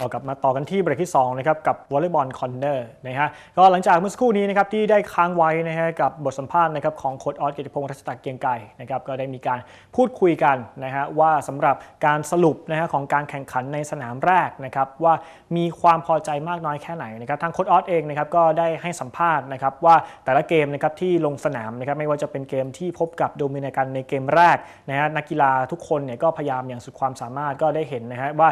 เอากลับมาต่อกันที่เบรกที่2นะครับกับวอลเลย์บอลคอนเนอร์นะฮะก็หลังจากเมื่อสักครู่นี้นะครับที่ได้ค้างไว้นะฮะกับบทสัมภาษณ์นะครับของโค้ดออสเกียรติพงศ์รัชตะเกียงไก่นะครับก็ได้มีการพูดคุยกันนะฮะว่าสำหรับการสรุปนะฮะของการแข่งขันในสนามแรกนะครับว่ามีความพอใจมากน้อยแค่ไหนนะครับทางโค้ดออสเองนะครับก็ได้ให้สัมภาษณ์นะครับว่าแต่ละเกมนะครับที่ลงสนามนะครับไม่ว่าจะเป็นเกมที่พบกับโดมินิกันในเกมแรกนะฮะนักกีฬาทุกคนเนี่ยก็พยายามอย่างสุดความสามารถก็ได้เห็นนะฮะว่า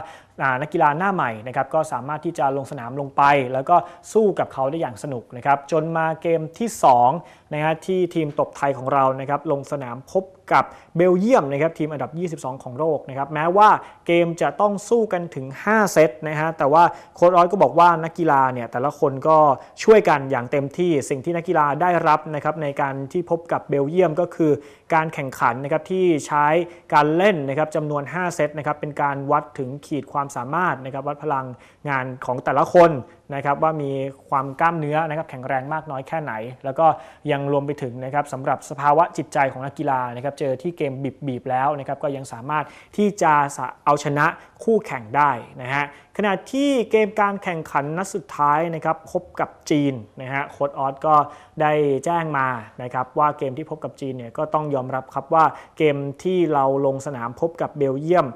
นักกีฬาหน้าใหม่นะครับ ก็สามารถที่จะลงสนามลงไป แล้วก็สู้กับเขาได้อย่างสนุกนะครับ จนมาเกมที่ 2นะฮะที่ทีมตบไทยของเรานะครับลงสนามพบกับเบลเยียมนะครับทีมอันดับ 22 ของโลกนะครับแม้ว่าเกมจะต้องสู้กันถึง 5 เซตนะฮะแต่ว่าโค้ชร้อยก็บอกว่านักกีฬาเนี่ยแต่ละคนก็ช่วยกันอย่างเต็มที่ สิ่งที่นักกีฬาได้รับนะครับในการที่พบกับเบลเยียม ก็คือการแข่งขันนะครับที่ใช้การเล่นนะครับจำนวน 5 เซตนะครับเป็นการวัดถึงขีดความสามารถนะครับวัดพลังงานของแต่ละคนนะครับว่ามีความกล้ามเนื้อนะครับแข็งแรงมากน้อยแค่ไหน แล้วก็ยังรวมไปถึงนะครับสำหรับสภาวะจิตใจของนักกีฬานะครับเจอที่เกมบีบบีบแล้วนะครับก็ยังสามารถที่จะเอาชนะคู่แข่งได้นะฮะขณะที่เกมการแข่งขันนัดสุดท้ายนะครับพบกับจีนนะฮะโค้ดออสก็ได้แจ้งมานะครับว่าเกมที่พบกับจีนเนี่ยก็ต้องยอมรับครับว่าเกมที่เราลงสนามพบกับเบลเยียม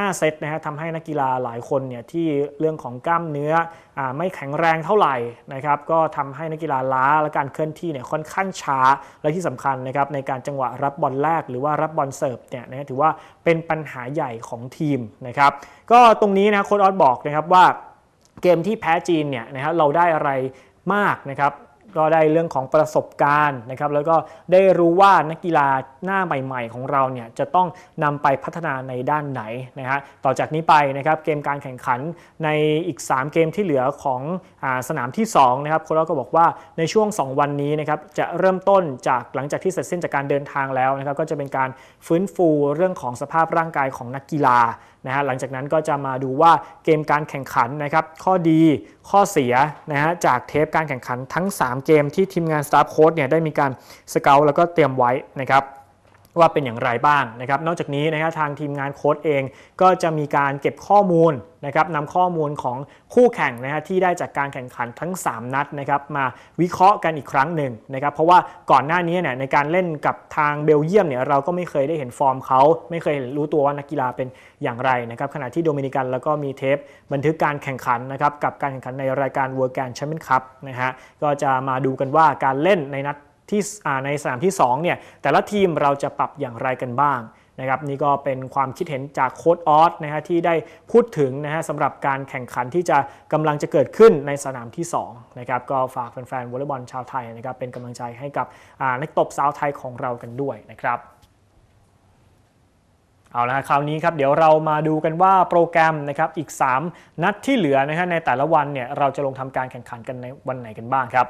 5 เซตนะฮะทำให้นักกีฬาหลายคนเนี่ยที่เรื่องของกล้ามเนื้ออไม่แข็งแรงเท่าไหร่นะครับก็ทำให้นักกีฬาล้าและการเคลื่อนที่เนี่ยค่อนข้างช้าและที่สำคัญนะครับในการจังหวะรับบอลแรกหรือว่ารับบอลเสิร์ฟเนี่ยนะถือว่าเป็นปัญหาใหญ่ของทีมนะครับ ก็ตรงนี้นะโค้ชออสบอกนะครับว่าเกมที่แพ้จีนเนี่ยนะครับเราได้อะไรมากนะครับก็ได้เรื่องของประสบการณ์นะครับแล้วก็ได้รู้ว่านักกีฬาหน้าใหม่ๆ ของเราเนี่ยจะต้องนำไปพัฒนาในด้านไหนนะฮะต่อจากนี้ไปนะครับเกมการแข่งขันในอีก 3 เกมที่เหลือของอสนามที่2นะครับโค้ชก็บอกว่าในช่วง 2 วันนี้นะครับจะเริ่มต้นจากหลังจากที่เสร็จสิ้นจากการเดินทางแล้วนะครับก็จะเป็นการฟื้นฟูเรื่องของสภาพร่างกายของนักกีฬานะฮะหลังจากนั้นก็จะมาดูว่าเกมการแข่งขันนะครับ ข้อดีข้อเสียนะฮะจากเทปการแข่งขันทั้ง 3 เกมที่ทีมงานสตา์โค้ดเนี่ยได้มีการ สเกลแล้วก็เตรียมไว้นะครับว่าเป็นอย่างไรบ้างนะครับ นอกจากนี้นะครับทางทีมงานโค้ดเอง ก็จะมีการเก็บข้อมูลนะครับนำข้อมูลของคู่แข่งนะฮะที่ได้จากการแข่งขันทั้ง 3 นัดนะครับมาวิเคราะห์กันอีกครั้งหนึ่งนะครับเพราะว่าก่อนหน้านี้เนี่ยในการเล่นกับทางเบลเยียมเนี่ยเราก็ไม่เคยได้เห็นฟอร์มเขา ไม่เคยรู้ตัวว่านักกีฬาเป็นอย่างไรนะครับขณะที่โดมินิกันแล้วก็มีเทป บันทึกการแข่งขันนะครับกับการแข่งขันในรายการ World Grand c h a m p i o n Cup นะฮะก็จะมาดูกันว่าการเล่นในนัดที่ในสนามที่2เนี่ยแต่ละทีมเราจะปรับอย่างไรกันบ้างนะครับนี่ก็เป็นความคิดเห็นจากโค้ดออสนะฮะที่ได้พูดถึงนะฮะสำหรับการแข่งขันที่จะกำลังจะเกิดขึ้นในสนามที่2นะครับก็ฝากแฟนๆวอลเลย์บอลชาวไทยนะครับเป็นกำลังใจให้กับนักตบสาวไทยของเรากันด้วยนะครับเอาละคราวนี้ครับเดี๋ยวเรามาดูกันว่าโปรแกรมนะครับอีก 3 นัดที่เหลือนะฮะในแต่ละวันเนี่ยเราจะลงทำการแข่งขันกันในวันไหนกันบ้างครับ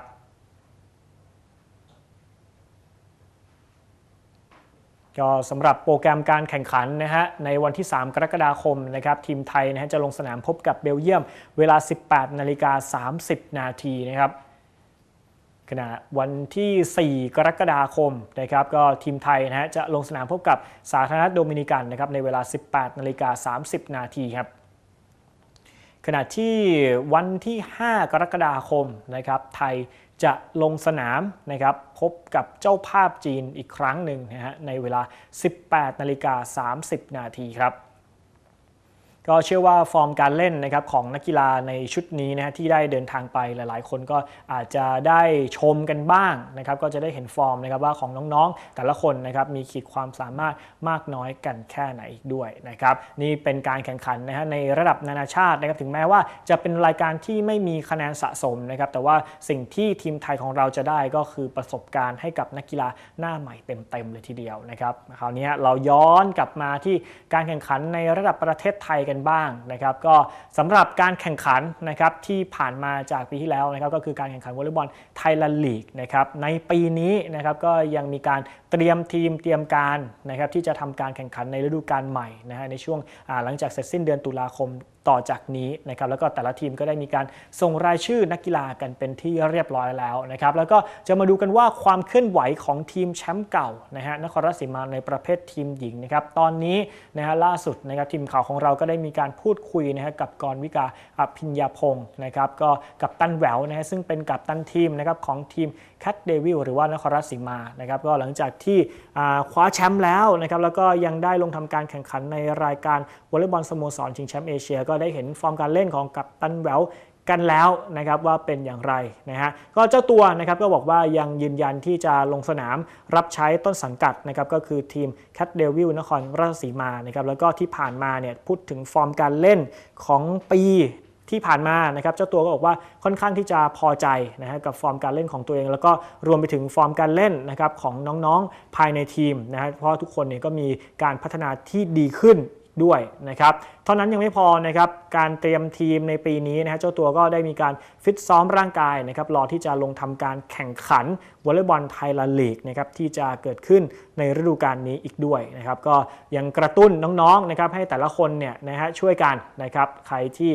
ก็สำหรับโปรแกรมการแข่งขันนะฮะในวันที่ 3 กรกฎาคมนะครับ ทีมไทยนะฮะจะลงสนามพบกับเบลเยียมเวลา 18 นาฬิกา30 นาทีนะครับขณะวันที่ 4 กรกฎาคมนะครับก็ทีมไทยนะฮะจะลงสนามพบกับสาธารณรัฐโดมินิกันนะครับในเวลา 18 นาฬิกา30 นาทีครับขณะที่วันที่ 5 กรกฎาคมนะครับไทยจะลงสนามนะครับพบกับเจ้าภาพจีนอีกครั้งหนึ่งนะฮะในเวลา 18นาฬิกา30 นาทีครับก็เชื่อว่าฟอร์มการเล่นนะครับของนักกีฬาในชุดนี้นะที่ได้เดินทางไปหลาย ๆ คนก็อาจจะได้ชมกันบ้างนะครับก็จะได้เห็นฟอร์มนะครับว่าของน้อง ๆ แต่ละคนนะครับมีขีดความสามารถมากน้อยกันแค่ไหนอีกด้วยนะครับนี่เป็นการแข่งขันนะฮะในระดับนานาชาตินะครับถึงแม้ว่าจะเป็นรายการที่ไม่มีคะแนนสะสมนะครับแต่ว่าสิ่งที่ทีมไทยของเราจะได้ก็คือประสบการณ์ให้กับนักกีฬาหน้าใหม่เต็ม ๆ เลยทีเดียวนะครับคราวนี้เราย้อนกลับมาที่การแข่งขันในระดับประเทศไทยกันกันบ้างนะครับก็สำหรับการแข่งขันนะครับที่ผ่านมาจากปีที่แล้วนะครับก็คือการแข่งขันวอลเลย์บอลไทยลีกนะครับในปีนี้นะครับก็ยังมีการเตรียมทีมเตรียมการนะครับที่จะทำการแข่งขันในฤดูกาลใหม่นะฮะในช่วงหลังจากเสร็จสิ้นเดือนตุลาคมต่อจากนี้นะครับแล้วก็แต่ละทีมก็ได้มีการส่งรายชื่อนักกีฬากันเป็นที่เรียบร้อยแล้วนะครับแล้วก็จะมาดูกันว่าความเคลื่อนไหวของทีมแชมป์เก่านะฮะนครราชสีมาในประเภททีมหญิงนะครับตอนนี้นะฮะล่าสุดนะครับทีมข่าวของเราก็ได้มีการพูดคุยนะฮะกับกรวิกาอภิญญาพงศ์นะครับก็กับตันแหววนะฮะซึ่งเป็นกับตันทีมนะครับของทีมแคทเดวิลหรือว่านครราชสีมานะครับก็หลังจากที่คว้าแชมป์แล้วนะครับแล้วก็ยังได้ลงทำการแข่งขันในรายการวอลเลย์บอลสโมสรชิงแชมป์เอเชียก็ก็ได้เห็นฟอร์มการเล่นของกัปตันแววกันแล้วนะครับว่าเป็นอย่างไรนะฮะก็เจ้าตัวนะครับก็บอกว่ายังยืนยันที่จะลงสนามรับใช้ต้นสังกัดนะครับก็คือทีมแคทเดวิลนครราชสีมานะครับแล้วก็ที่ผ่านมาเนี่ยพูดถึงฟอร์มการเล่นของปีที่ผ่านมานะครับเจ้าตัวก็บอกว่าค่อนข้างที่จะพอใจนะฮะกับฟอร์มการเล่นของตัวเอง แล้วก็รวมไปถึงฟอร์มการเล่นนะครับของน้องๆภายในทีมนะฮะเพราะทุกคนเนี่ยก็มีการพัฒนาที่ดีขึ้นด้วยนะครับเท่านั้นยังไม่พอนะครับ การเตรียมทีมในปีนี้นะฮะเจ้าตัวก็ได้มีการฟิตซ้อมร่างกายนะครับรอที่จะลงทำการแข่งขันวอลเลย์บอลไทยลลีกนะครับที่จะเกิดขึ้นในฤดูกาลนี้อีกด้วยนะครับก็ยังกระตุ้นน้องๆนะครับให้แต่ละคนเนี่ยนะฮะช่วยกันนะครับใครที่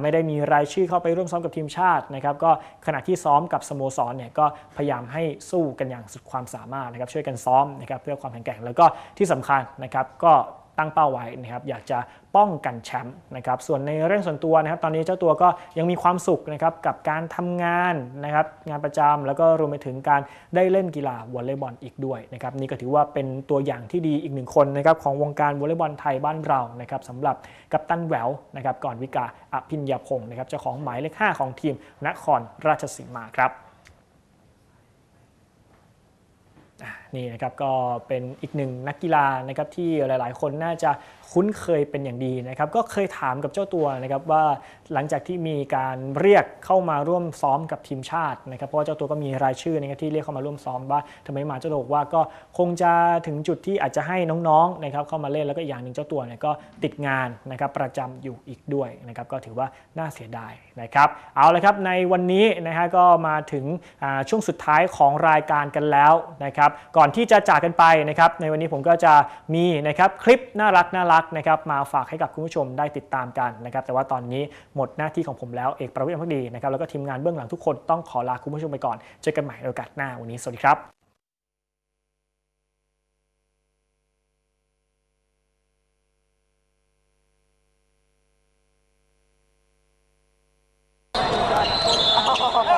ไม่ได้มีรายชื่อเข้าไปร่วมซ้อมกับทีมชาตินะครับก็ขณะที่ซ้อมกับสโมสรเนี่ยก็พยายามให้สู้กันอย่างสุดความสามารถนะครับช่วยกันซ้อมนะครับเพื่อความแข็งแกร่งแล้วก็ที่สำคัญนะครับก็ตั้งเป้าไว้นะครับอยากจะป้องกันแชมป์นะครับส่วนในเรื่องส่วนตัวนะครับ ตอนนี้เจ้าตัวก็ยังมีความสุขนะครับกับการทำงานนะครับ งานประจำแล้วก็รวมไปถึงการได้เล่นกีฬาวอลเลย์บอล อีกด้วยนะครับนี่ก็ถือว่าเป็นตัวอย่างที่ดีอีกหนึ่งคนนะครับ ของวงการวอลเลย์บอลไทยบ้านเรานะครับสำหรับกัปตันแหววนะครับ ก่อนวิกาอภินยาพงศ์นะครับเจ้าของหมายเลข5ของทีมนครราชสีมาครับนี่นะครับก็เป็นอีกหนึ่งนักกีฬานะครับที่หลาย ๆ คนน่าจะคุ้นเคยเป็นอย่างดีนะครับก็เคยถามกับเจ้าตัวนะครับว่าหลังจากที่มีการเรียกเข้ามาร่วมซ้อมกับทีมชาตินะครับเพราะว่าเจ้าตัวก็มีรายชื่อนะครับที่เรียกเข้ามาร่วมซ้อมว่าทำไมมาเจ้าตัวว่าก็คงจะถึงจุดที่อาจจะให้น้องๆนะครับเข้ามาเล่นแล้วก็อย่างหนึ่งเจ้าตัวเนี่ยก็ติดงานนะครับประจำอยู่อีกด้วยนะครับก็ถือว่าน่าเสียดายนะครับเอาละครับในวันนี้นะฮะก็มาถึงช่วงสุดท้ายของรายการกันแล้วนะครับก่อนที่จะจากกันไปนะครับในวันนี้ผมก็จะมีนะครับคลิปน่ารักน่ารักนะครับมาฝากให้กับคุณผู้ชมได้ติดตามกันนะครับ แต่ว่าตอนนี้หมดหน้าที่ของผมแล้วเอกประวิทย์พักดีนะครับแล้วก็ทีมงานเบื้องหลังทุกคนต้องขอลาคุณผู้ชมไปก่อนเจอกันใหม่โอกาสหน้าวันนี้สวัสดีครับ